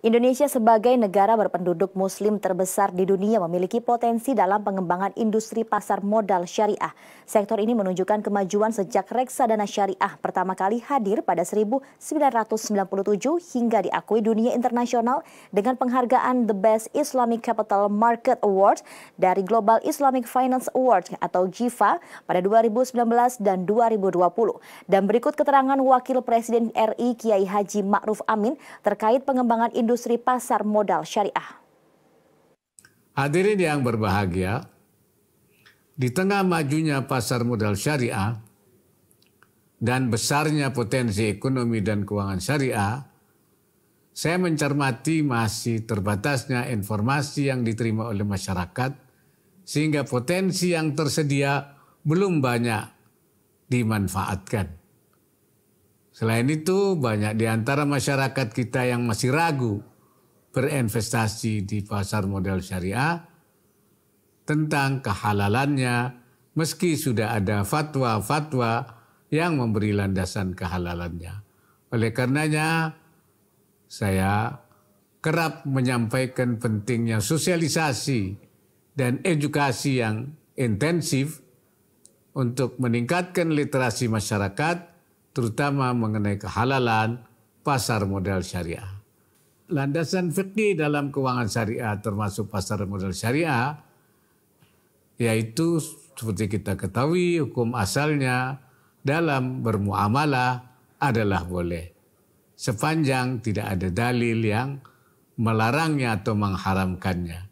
Indonesia sebagai negara berpenduduk muslim terbesar di dunia memiliki potensi dalam pengembangan industri pasar modal syariah. Sektor ini menunjukkan kemajuan sejak reksadana syariah pertama kali hadir pada 1997 hingga diakui dunia internasional dengan penghargaan The Best Islamic Capital Market Award dari Global Islamic Finance Award atau GIFA pada 2019 dan 2020. Dan berikut keterangan Wakil Presiden RI Kiai Haji Ma'ruf Amin terkait pengembangan industri industri pasar modal syariah. Hadirin yang berbahagia, di tengah majunya pasar modal syariah dan besarnya potensi ekonomi dan keuangan syariah, saya mencermati masih terbatasnya informasi yang diterima oleh masyarakat sehingga potensi yang tersedia belum banyak dimanfaatkan. Selain itu, banyak di antara masyarakat kita yang masih ragu berinvestasi di pasar modal syariah tentang kehalalannya meski sudah ada fatwa-fatwa yang memberi landasan kehalalannya. Oleh karenanya, saya kerap menyampaikan pentingnya sosialisasi dan edukasi yang intensif untuk meningkatkan literasi masyarakat terutama mengenai kehalalan pasar modal syariah. Landasan fikih dalam keuangan syariah termasuk pasar modal syariah yaitu seperti kita ketahui hukum asalnya dalam bermuamalah adalah boleh sepanjang tidak ada dalil yang melarangnya atau mengharamkannya.